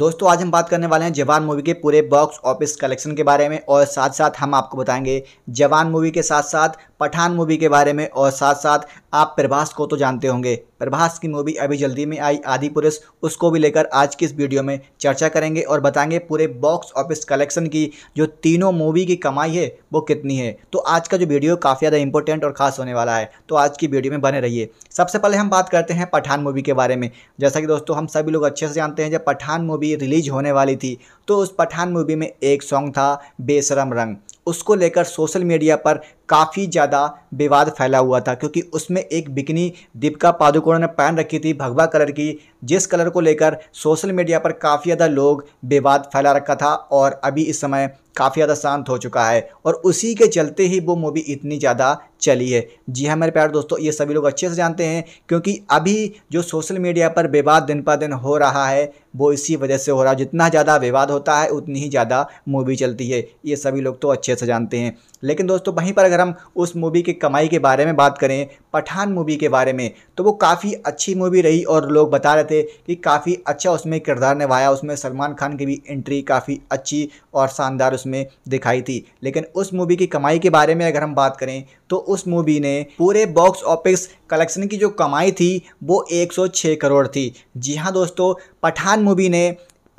दोस्तों आज हम बात करने वाले हैं जवान मूवी के पूरे बॉक्स ऑफिस कलेक्शन के बारे में और साथ साथ हम आपको बताएंगे जवान मूवी के साथ साथ पठान मूवी के बारे में और साथ साथ आप प्रभास को तो जानते होंगे प्रभास की मूवी अभी जल्दी में आई आदि पुरुष उसको भी लेकर आज की इस वीडियो में चर्चा करेंगे और बताएंगे पूरे बॉक्स ऑफिस कलेक्शन की जो तीनों मूवी की कमाई है वो कितनी है तो आज का जो वीडियो काफ़ी ज़्यादा इंपॉर्टेंट और ख़ास होने वाला है तो आज की वीडियो में बने रहिए सबसे पहले हम बात करते हैं पठान मूवी के बारे में जैसा कि दोस्तों हम सभी लोग अच्छे से जानते हैं जब पठान मूवी मूवी रिलीज होने वाली थी तो उस पठान मूवी में एक सॉन्ग था बेशरम रंग उसको लेकर सोशल मीडिया पर काफ़ी ज़्यादा विवाद फैला हुआ था क्योंकि उसमें एक बिकनी दीपिका पादुकोण ने पहन रखी थी भगवा कलर की जिस कलर को लेकर सोशल मीडिया पर काफ़ी ज़्यादा लोग विवाद फैला रखा था और अभी इस समय काफ़ी ज़्यादा शांत हो चुका है और उसी के चलते ही वो मूवी इतनी ज़्यादा चली है जी हाँ मेरे प्यार दोस्तों ये सभी लोग अच्छे से जानते हैं क्योंकि अभी जो सोशल मीडिया पर विवाद दिन पर दिन हो रहा है वो इसी वजह से हो रहा है जितना ज़्यादा विवाद होता है उतनी ही ज़्यादा मूवी चलती है ये सभी लोग तो अच्छे से जानते हैं लेकिन दोस्तों वहीं पर अगर हम उस मूवी की कमाई के बारे में बात करें पठान मूवी के बारे में तो वो काफ़ी अच्छी मूवी रही और लोग बता रहे थे कि काफ़ी अच्छा उसमें किरदार निभाया उसमें सलमान खान की भी एंट्री काफ़ी अच्छी और शानदार उसमें दिखाई थी लेकिन उस मूवी की कमाई के बारे में अगर हम बात करें तो उस मूवी ने पूरे बॉक्स ऑफिस कलेक्शन की जो कमाई थी वो 106 करोड़ थी जी हाँ दोस्तों पठान मूवी ने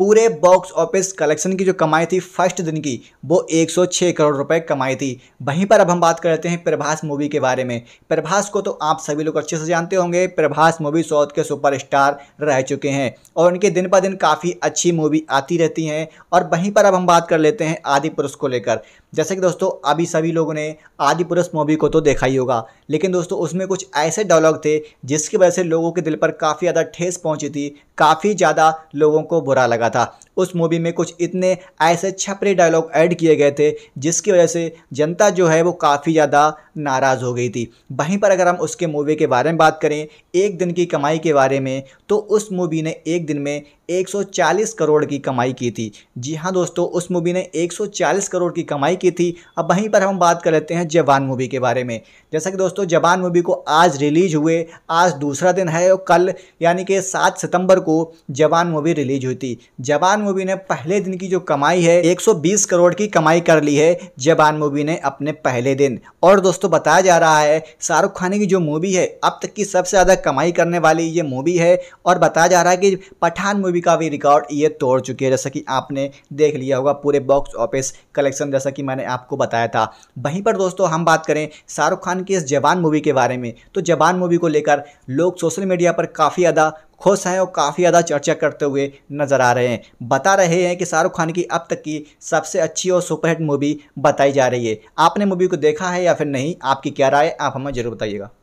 पूरे बॉक्स ऑफिस कलेक्शन की जो कमाई थी फर्स्ट दिन की वो 106 करोड़ रुपए कमाई थी वहीं पर अब हम बात करते हैं प्रभास मूवी के बारे में प्रभास को तो आप सभी लोग अच्छे से जानते होंगे प्रभास मूवी साउथ के सुपरस्टार रह चुके हैं और उनके दिन ब दिन काफ़ी अच्छी मूवी आती रहती हैं और वहीं पर अब हम बात कर लेते हैं आदि पुरुष को लेकर जैसे कि दोस्तों अभी सभी लोगों ने आदि पुरुष मूवी को तो देखा ही होगा लेकिन दोस्तों उसमें कुछ ऐसे डायलॉग थे जिसकी वजह से लोगों के दिल पर काफ़ी ज़्यादा ठेस पहुँची थी काफ़ी ज़्यादा लोगों को बुरा लगा tá. उस मूवी में कुछ इतने ऐसे छपरे डायलॉग ऐड किए गए थे जिसकी वजह से जनता जो है वो काफ़ी ज़्यादा नाराज़ हो गई थी वहीं पर अगर हम उसके मूवी के बारे में बात करें एक दिन की कमाई के बारे में तो उस मूवी ने एक दिन में 140 करोड़ की कमाई की थी जी हाँ दोस्तों उस मूवी ने 140 करोड़ की कमाई की थी अब वहीं पर हम बात कर लेते हैं जवान मूवी के बारे में जैसा कि दोस्तों जवान मूवी को आज रिलीज हुए आज दूसरा दिन है और कल यानी कि सात सितंबर को जवान मूवी रिलीज हुई थी जवान मूवी ने पहले दिन की जो कमाई है 120 करोड़ की कमाई कर ली है जबान मूवी ने अपने पहले दिन और दोस्तों बताया जा रहा है शाहरुख खान की जो मूवी है अब तक की सबसे ज़्यादा कमाई करने वाली ये मूवी है और बताया जा रहा है कि पठान मूवी का भी रिकॉर्ड ये तोड़ चुकी है जैसा कि आपने देख लिया होगा पूरे बॉक्स ऑफिस कलेक्शन जैसा कि मैंने आपको बताया था वहीं पर दोस्तों हम बात करें शाहरुख खान की इस जवान मूवी के बारे में तो जवान मूवी को लेकर लोग सोशल मीडिया पर काफ़ी ज़्यादा खुश हैं और काफ़ी ज़्यादा चर्चा करते हुए नज़र आ रहे हैं बता रहे हैं कि शाहरुख खान की अब तक की सबसे अच्छी और सुपरहिट मूवी बताई जा रही है आपने मूवी को देखा है या फिर नहीं आपकी क्या राय आप हमें ज़रूर बताइएगा